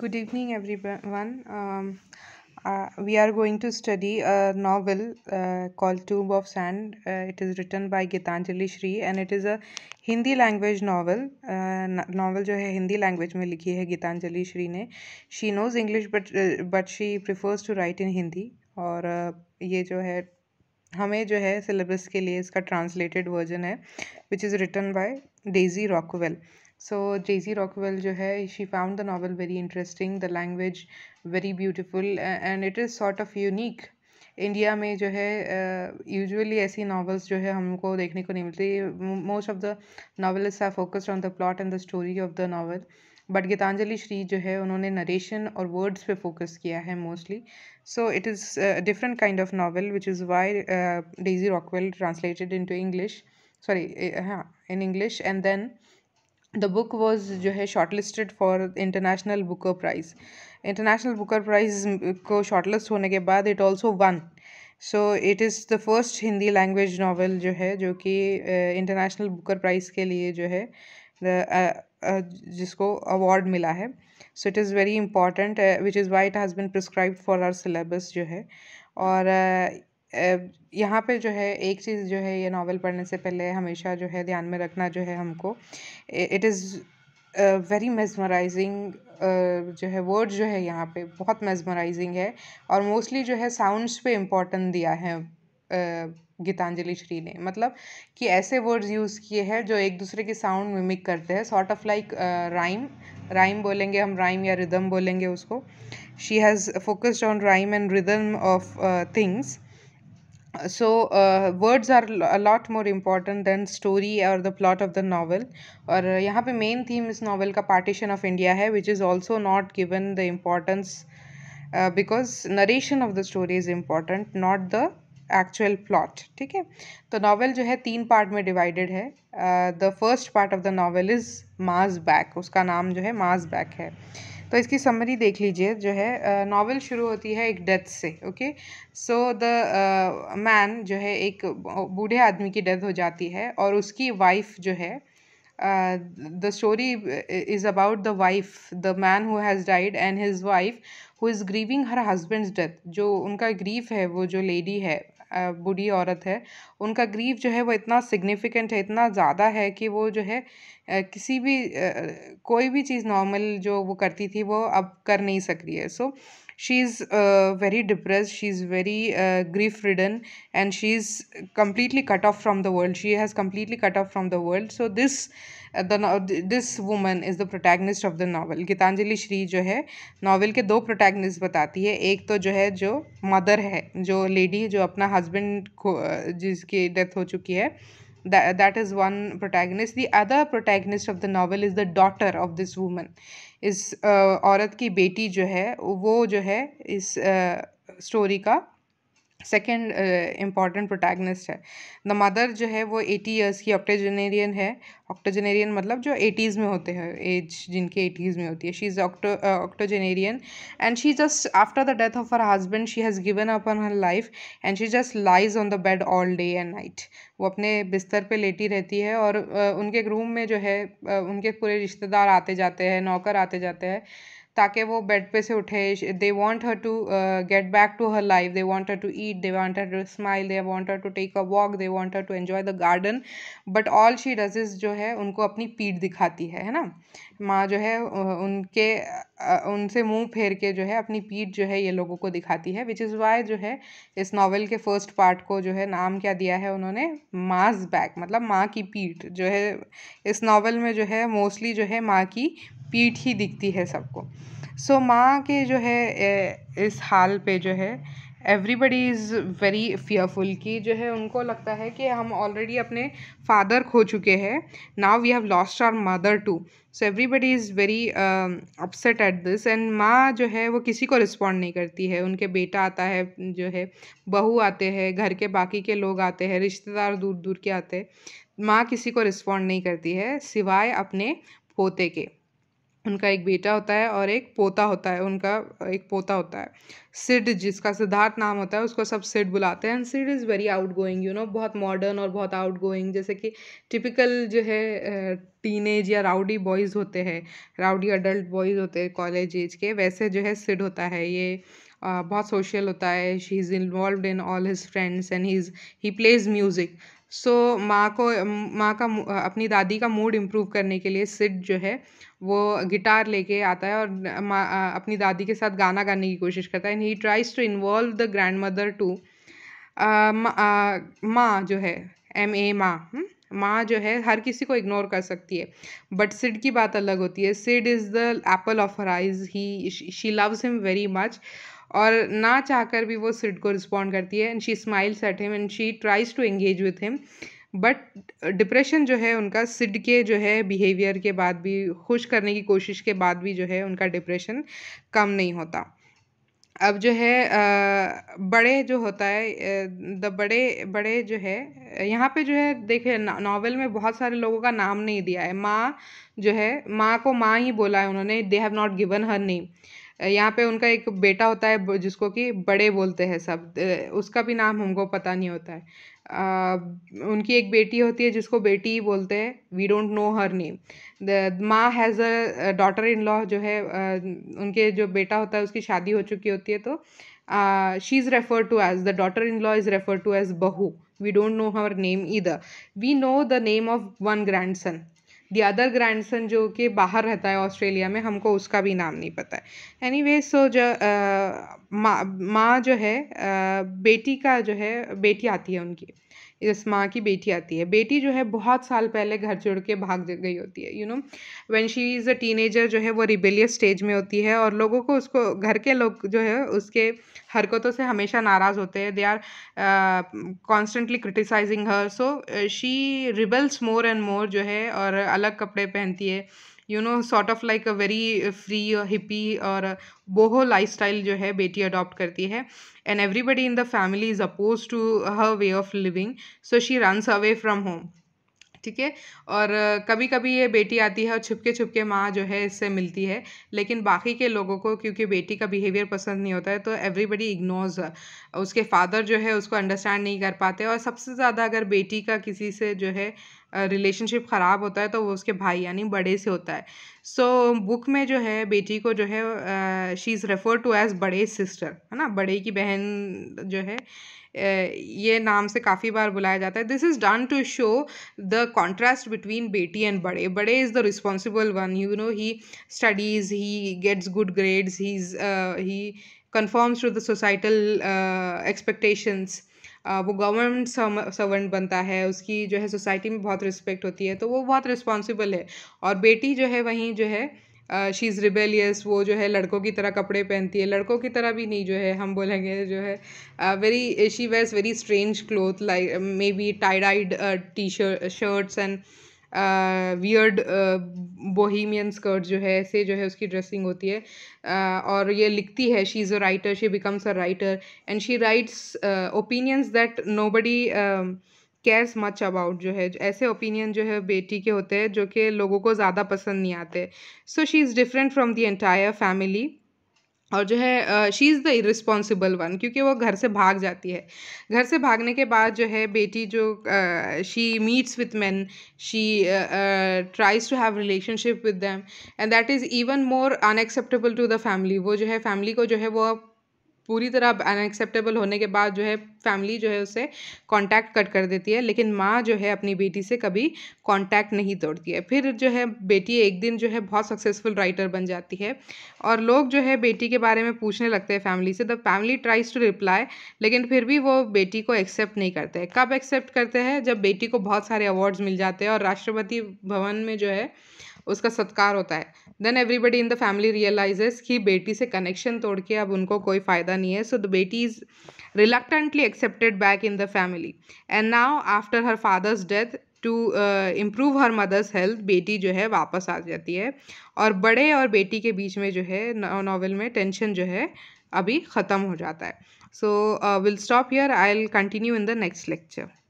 Good evening everyone we are going to study study a novel uh, called tomb of sand uh, it is written by gitanjali shri and Hindi language novel novel जो है Hindi language में लिखी है गीतांजलि श्री ने she knows English but but she prefers to write in Hindi और uh, ये जो है हमें जो है सिलेबस के लिए इसका ट्रांसलेटेड वर्जन है which is written by Daisy Rockwell so J.C. Rockwell जो है she found the novel very interesting the language very beautiful and it is sort of unique India में जो है यूजुअली uh, ऐसी नावल्स जो है हमको देखने को नहीं मिलती most of the is are focused on the plot and the story of the novel but Gitanjali Shri जो है उन्होंने नरेशन और वर्ड्स पे फोकस किया है mostly so it is different kind of novel which is why Daisy Rockwell translated into English sorry हाँ in English and then the book was जो है shortlisted for international Booker prize international Booker prize को shortlist होने के बाद it also won so it is the first Hindi language novel जो है जो कि इंटरनेशनल बुकर प्राइज़ के लिए जो है जिसको अवार्ड मिला है so it is very important which is why it has been prescribed for our syllabus जो है और uh, यहाँ पे जो है एक चीज़ जो है ये नावल पढ़ने से पहले हमेशा जो है ध्यान में रखना जो है हमको इट इज़ वेरी मेजमराइजिंग जो है वर्ड जो है यहाँ पे बहुत मेजमराइजिंग है और मोस्टली जो है साउंड्स पे इम्पॉर्टेंट दिया है गीतांजलि श्री ने मतलब कि ऐसे वर्ड्स यूज़ किए हैं जो एक दूसरे के साउंड मिमिक करते हैं sort of like rhyme rhyme बोलेंगे हम राइम या रिदम बोलेंगे उसको she has focused on rhyme and rhythm of things so uh, words are a lot more important than story or the plot of the novel or yahan pe main theme is novel ka partition of India hai which is also not given the importance uh, because narration of the story is important not the actual plot ठीक है तो novel जो है तीन part में divided है the first part of the novel is माज back उसका नाम जो है माज बैक है uh, तो इसकी समरी देख लीजिए जो है नावल शुरू होती है एक डेथ से ओके सो द मैन जो है एक बूढ़े आदमी की डेथ हो जाती है और उसकी वाइफ जो है the story is about the wife the man who has died and his wife who is grieving her husband's death जो उनका ग्रीफ है वो जो लेडी है बूढ़ी औरत है उनका ग्रीफ जो है वो इतना सिग्निफिकेंट है इतना ज़्यादा है कि वो जो है किसी भी कोई भी चीज़ नॉर्मल जो वो करती थी वो अब कर नहीं सक रही है so she is very depress she is very grief ridden and she is completely cut off from the world she has completely cut off from the world so this this woman is the protagonist of the novel Gitanjali Shri जो है novel के दो protagonist बताती है एक तो जो है जो मदर है जो लेडी जो अपना हस्बैंड को uh, जिसकी डेथ हो चुकी है that is one protagonist the other protagonist of the novel is the daughter of this woman इस uh, औरत की बेटी जो है वो जो है इस स्टोरी uh, का सेकेंड इम्पॉर्टेंट प्रोटैगनिस्ट है द मदर जो है वो एटी ईयर्स की ऑक्टेजनेरियन है ऑक्टोजेनेरियन मतलब जो एटीज़ में होते हैं एज जिनके एटीज़ में होती है she is octo octogenarian and she just after the death of her husband she has given up on her life and she just lies on the bed all day and night वो अपने बिस्तर पे लेटी रहती है और uh, उनके room में जो है uh, उनके पूरे रिश्तेदार आते जाते हैं नौकर आते जाते हैं ताकि वो बेड पे से उठे they want her to get back to her life they want her to eat they want her to smile they want her to take a walk they want her to enjoy the garden but all she does जो है उनको अपनी पीठ दिखाती है है ना माँ जो है उनके उनसे मुंह फेर के जो है अपनी पीठ जो है ये लोगों को दिखाती है विच इज़ वाई जो है इस नावल के फर्स्ट पार्ट को जो है नाम क्या दिया है उन्होंने मास बैक मतलब माँ की पीठ जो है इस नावल में जो है मोस्टली जो है माँ की पीठ ही दिखती है सबको सो so, माँ के जो है इस हाल पे जो है एवरीबडी इज़ वेरी फियरफुल कि जो है उनको लगता है कि हम ऑलरेडी अपने फादर खो चुके हैं now we have lost our mother too so everybody is very upset at this and माँ जो है वो किसी को रिस्पॉन्ड नहीं करती है उनके बेटा आता है जो है बहू आते हैं घर के बाकी के लोग आते हैं रिश्तेदार दूर दूर के आते हैं माँ किसी को रिस्पॉन्ड नहीं करती है सिवाय अपने पोते के उनका एक बेटा होता है और एक पोता होता है उनका एक पोता होता है सिड जिसका सिद्धार्थ नाम होता है उसको सब सिड बुलाते हैं and Sid is very outgoing you know बहुत मॉडर्न और बहुत आउट गोइंग जैसे कि टिपिकल जो है टीनेज या राउडी बॉयज़ होते हैं राउडी अडल्ट बॉयज़ होते हैं कॉलेज एज के वैसे जो है सिड होता है ये बहुत सोशल होता है she is involve in all his friends and he is he plays music so माँ को माँ का अपनी दादी का मूड इम्प्रूव करने के लिए सिड जो है वो गिटार लेके आता है और माँ अपनी दादी के साथ गाना गाने की कोशिश करता है and he tries to involve the grandmother to माँ जो है एम ए माँ हम्म, माँ जो है हर किसी को इग्नोर कर सकती है बट सिड की बात अलग होती है Sid is the apple of her eyes he she loves him very much और ना चाहकर भी वो सिड को रिस्पॉन्ड करती है and she smiles at him and she tries to engage with him but depression जो है उनका सिड के जो है बिहेवियर के बाद भी खुश करने की कोशिश के बाद भी जो है उनका डिप्रेशन कम नहीं होता अब जो है आ, बड़े जो होता है द बड़े बड़े जो है यहाँ पे जो है देखे नावल में बहुत सारे लोगों का नाम नहीं दिया है माँ जो है माँ को माँ ही बोला है उन्होंने they have not given her name यहाँ पे उनका एक बेटा होता है जिसको कि बड़े बोलते हैं सब उसका भी नाम हमको पता नहीं होता है आ, उनकी एक बेटी होती है जिसको बेटी बोलते हैं we don't know her name the माँ has a daughter in law जो है आ, उनके जो बेटा होता है उसकी शादी हो चुकी होती है तो she is refer to as the daughter in law is refer to as bahu we don't know her name either we know the name of one grand son the other grandson जो कि बाहर रहता है ऑस्ट्रेलिया में हमको उसका भी नाम नहीं पता है एनी वे सो जो माँ माँ जो है बेटी का जो है बेटी आती है उनकी इस माँ की बेटी आती है बेटी जो है बहुत साल पहले घर छोड़ के भाग गई होती है you know when she is a teenager जो है वो रिबेलियस स्टेज में होती है और लोगों को उसको घर के लोग जो है उसके हरकतों से हमेशा नाराज़ होते हैं they are constantly criticising her so she rebels more and more जो है और अलग कपड़े पहनती है you know sort of like a very free hippie और बोहो लाइफस्टाइल जो है बेटी अडॉप्ट करती है and everybody in the family is oppose to her way of living so she runs away from home ठीक है और uh, कभी कभी ये बेटी आती है और छुपके छुपके माँ जो है इससे मिलती है लेकिन बाकी के लोगों को क्योंकि बेटी का बिहेवियर पसंद नहीं होता है तो एवरीबडी इग्नोर्स उसके फादर जो है उसको अंडरस्टैंड नहीं कर पाते और सबसे ज़्यादा अगर बेटी का किसी से जो है रिलेशनशिप ख़राब होता है तो वो उसके भाई यानी बड़े से होता है सो so, बुक में जो है बेटी को जो है she is refer to as Bade sister है ना बड़े की बहन जो है ये नाम से काफ़ी बार बुलाया जाता है this is done to show the contrast between Beti and Bade Bade is the responsible one you know he studies he gets good grades he he conforms to the societal expectations वो गवर्नमेंट सर्वेंट बनता है उसकी जो है सोसाइटी में बहुत respect होती है तो वो बहुत रिस्पॉन्सिबल है और बेटी जो है वहीं जो है शी इज़ रिबेलियस वो जो है लड़कों की तरह कपड़े पहनती है लड़कों की तरह भी नहीं जो है हम बोलेंगे जो है very she wears very strange cloth like maybe tie dyed T shirt shirts and weird bohemian skirt जो है ऐसे जो है उसकी ड्रेसिंग होती है uh, और ये लिखती है she is a writer she becomes a writer and she writes opinions that nobody cares much about जो है ऐसे ओपिनियन जो है बेटी के होते हैं जो कि लोगों को ज़्यादा पसंद नहीं आते so she is different from the entire family और जो है she is the irresponsible one क्योंकि वो घर से भाग जाती है घर से भागने के बाद जो है बेटी जो she meets with man she tries to have relationship with them and that is even more unacceptable to the family वो जो है फैमिली को जो है वो पूरी तरह अनएक्सेप्टेबल होने के बाद जो है फैमिली जो है उसे कांटेक्ट कट कर देती है लेकिन माँ जो है अपनी बेटी से कभी कांटेक्ट नहीं तोड़ती है फिर जो है बेटी एक दिन जो है बहुत सक्सेसफुल राइटर बन जाती है और लोग जो है बेटी के बारे में पूछने लगते हैं फैमिली से the family tries to reply लेकिन फिर भी वो बेटी को एक्सेप्ट नहीं करते कब एक्सेप्ट करते हैं जब बेटी को बहुत सारे अवार्ड्स मिल जाते हैं और राष्ट्रपति भवन में जो है उसका सत्कार होता है then everybody in the family realises कि बेटी से कनेक्शन तोड़ के अब उनको कोई फ़ायदा नहीं है so the Beti is reluctantly accepted back in the family and now after her father's death to improve her mother's health Beti जो है वापस आ जाती है और बड़े और बेटी के बीच में जो है नावल में टेंशन जो है अभी ख़त्म हो जाता है so will stop here I will continue in the next lecture